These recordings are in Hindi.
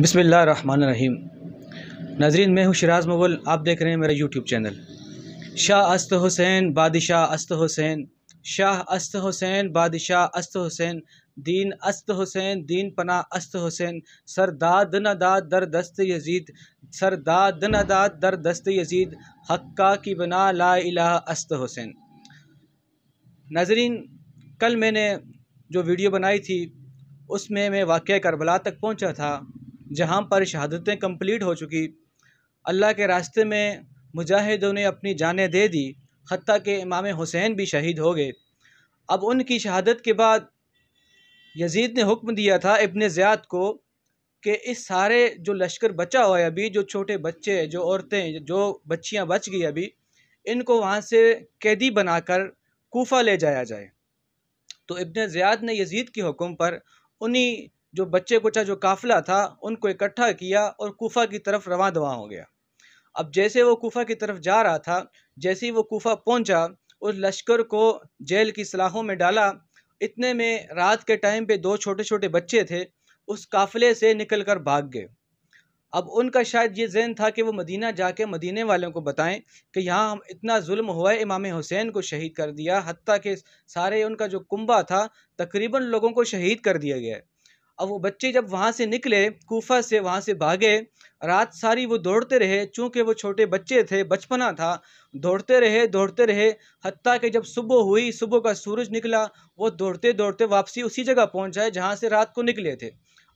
बसमिल्ल रहीम नाजरीन मैं हूँ शराज मवल आप देख रहे हैं मेरा यूट्यूब चैनल शाह अस्त हुसैन बादशाह अस्त हुसैन शाह अस्त हुसैन बादशाह अस्त हुसैन दीन अस्त हुसैन दीन पना अस्त हुसैन सरदाद न दाद दर दस्त यजीद सरदाद न दाद दर दस्त यजीद हक्का की बना ला इला अस्त हुसैन नाजरीन कल मैंने जो वीडियो बनाई थी उसमें मैं वाक़ करबला तक पहुंचा था जहाँ पर शहादतें कम्प्लीट हो चुकी अल्लाह के रास्ते में मुजाहिदों ने अपनी जानें दे दी हती के इमाम हुसैन भी शहीद हो गए अब उनकी शहादत के बाद यजीद ने हुक्म दिया था इबन ज़्यात को कि इस सारे जो लश्कर बचा हुआ है अभी जो छोटे बच्चे जो औरतें जो बच्चियाँ बच गई अभी इनको वहाँ से कैदी बनाकर कोफा ले जाया जाए तो इबन ज़ियाद ने यजीद के हुक्म पर उन्हीं जो बच्चे कुचा जो काफ़िला था उनको इकट्ठा किया और कोफा की तरफ रवा दवा हो गया अब जैसे वो कोफा की तरफ जा रहा था जैसे ही वो कोफा पहुंचा उस लश्कर को जेल की सलाहों में डाला इतने में रात के टाइम पे दो छोटे छोटे बच्चे थे उस काफ़िले से निकल कर भाग गए अब उनका शायद ये जहन था कि वो मदीना जाके मदीने वालों को बताएं कि यहाँ हम इतना जुल्म हुआ है इमाम हुसैन को शहीद कर दिया हती कि सारे उनका जो कुंबा था तकरीबन लोगों को शहीद कर दिया गया है अब वो बच्चे जब वहाँ से निकले कोफा से वहाँ से भागे रात सारी वो दौड़ते रहे चूँकि वो छोटे बच्चे थे बचपना था दौड़ते रहे दौड़ते रहे हती कि जब सुबह हुई सुबह का सूरज निकला वो दौड़ते दौड़ते वापसी उसी जगह पहुँच जाए जहाँ से रात को निकले थे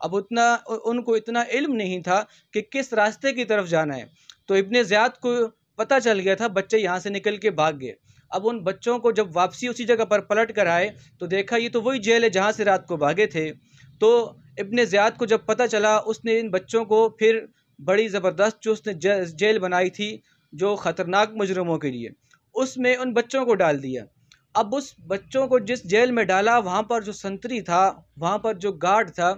अब उतना उनको इतना इल्म नहीं था कि किस रास्ते की तरफ जाना है तो इबन ज़्यादा को पता चल गया था बच्चे यहाँ से निकल के भाग गए अब उन बच्चों को जब वापसी उसी जगह पर पलट कर आए तो देखा ये तो वही जेल है जहाँ से रात को भागे थे तो इबन ज़ियाद को जब पता चला उसने इन बच्चों को फिर बड़ी ज़बरदस्त जो उसने जेल बनाई थी जो ख़तरनाक मुजरमों के लिए उसमें उन बच्चों को डाल दिया अब उस बच्चों को जिस जेल में डाला वहाँ पर जो संतरी था वहाँ पर जो गार्ड था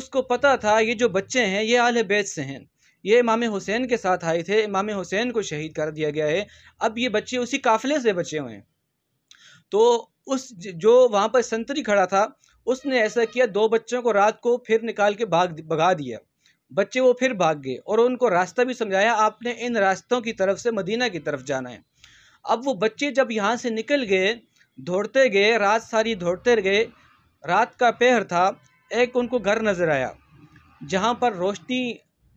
उसको पता था ये जो बच्चे हैं ये आल बैत से हैं ये इमाम हुसैन के साथ आए थे इमाम हुसैन को शहीद कर दिया गया है अब ये बच्चे उसी काफ़िले से बचे हुए हैं तो उस जो वहाँ पर संतरी खड़ा था उसने ऐसा किया दो बच्चों को रात को फिर निकाल के भाग भगा दिया बच्चे वो फिर भाग गए और उनको रास्ता भी समझाया आपने इन रास्तों की तरफ से मदीना की तरफ जाना है अब वो बच्चे जब यहाँ से निकल गए दौड़ते गए रात सारी दौड़ते गए रात का पहर था एक उनको घर नज़र आया जहाँ पर रोशनी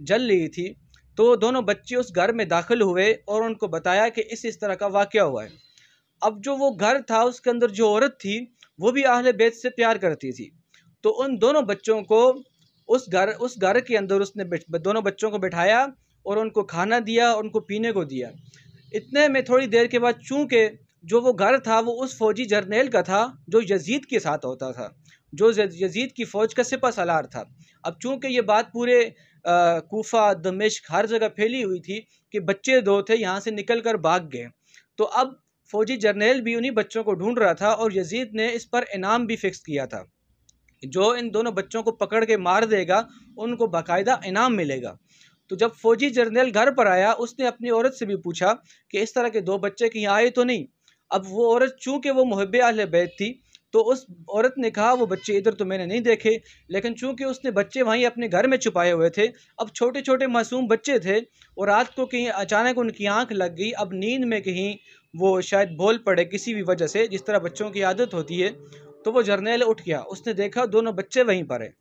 जल रही थी तो दोनों बच्चे उस घर में दाखिल हुए और उनको बताया कि इस इस तरह का वाक़ हुआ है अब जो वो घर था उसके अंदर जो औरत थी वो भी आहल बेत से प्यार करती थी तो उन दोनों बच्चों को उस घर उस घर के अंदर उसने दोनों बच्चों को बैठाया और उनको खाना दिया और उनको पीने को दिया इतने में थोड़ी देर के बाद चूँकि जो वो घर था वो उस फौजी जर्नेल का था जो यजीद के साथ होता था जो यजीद की फ़ौज का सिपा सलार था अब चूँकि ये बात पूरे कोफ़ा दमिश्क हर जगह फैली हुई थी कि बच्चे दो थे यहाँ से निकल कर भाग गए तो अब फ़ौजी जर्नेल भी उन्हीं बच्चों को ढूंढ रहा था और यजीद ने इस पर इनाम भी फिक्स किया था जो इन दोनों बच्चों को पकड़ के मार देगा उनको बाकायदा इनाम मिलेगा तो जब फ़ौजी जर्नैल घर पर आया उसने अपनी औरत से भी पूछा कि इस तरह के दो बच्चे कहीं आए तो नहीं अब वो औरत चूँकि वो मुहब आल बैत थी तो उस औरत ने कहा वो बच्चे इधर तो मैंने नहीं देखे लेकिन चूंकि उसने बच्चे वहीं अपने घर में छुपाए हुए थे अब छोटे छोटे मासूम बच्चे थे और रात को कहीं अचानक उनकी आंख लग गई अब नींद में कहीं वो शायद भोल पड़े किसी भी वजह से जिस तरह बच्चों की आदत होती है तो वो जर्नेल उठ गया उसने देखा दोनों बच्चे वहीं पर हैं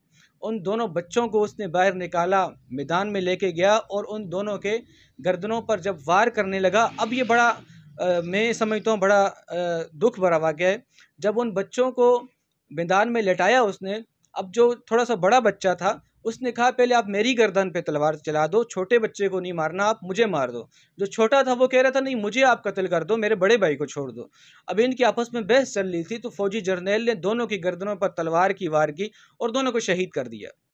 उन दोनों बच्चों को उसने बाहर निकाला मैदान में लेके गया और उन दोनों के गर्दनों पर जब वार करने लगा अब ये बड़ा मैं समझता हूँ बड़ा दुख भरा वाक्य है जब उन बच्चों को मैदान में लेटाया उसने अब जो थोड़ा सा बड़ा बच्चा था उसने कहा पहले आप मेरी गर्दन पे तलवार चला दो छोटे बच्चे को नहीं मारना आप मुझे मार दो जो छोटा था वो कह रहा था नहीं मुझे आप कत्ल कर दो मेरे बड़े भाई को छोड़ दो अब इनकी आपस में बहस चल रही थी तो फौजी जर्नेल ने दोनों की गर्दनों पर तलवार की वार की और दोनों को शहीद कर दिया